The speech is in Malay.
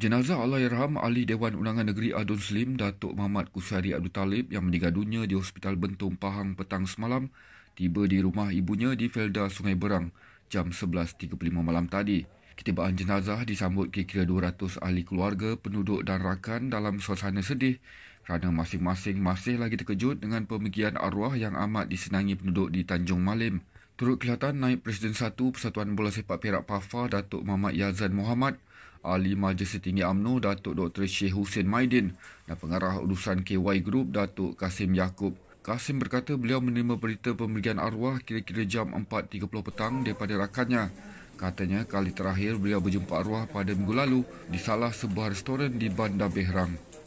Jenazah Allahyarham Ahli Dewan Undangan Negeri Adun Slim Datuk Muhammad Kusari Abdul Talib yang meninggal dunia di Hospital Bentong Pahang petang semalam tiba di rumah ibunya di Felda Sungai Berang jam 11.35 malam tadi. Ketibaan jenazah disambut kira-kira 200 ahli keluarga, penduduk dan rakan dalam suasana sedih kerana masing-masing masih lagi terkejut dengan pemergian arwah yang amat disenangi penduduk di Tanjung Malim. Turut kelihatan naik Presiden Satu Persatuan Bola Sepak Perak PAFA Datuk Muhammad Yazan Muhammad, Ahli Majlis Tinggi UMNO Datuk Dr. Syekh Hussein Maidin dan Pengarah Urusan KY Group Datuk Kasim Yaakob. Kasim berkata beliau menerima berita pemberian arwah kira-kira jam 4.30 petang daripada rakannya. Katanya kali terakhir beliau berjumpa arwah pada minggu lalu di salah sebuah restoran di Bandar Behrang.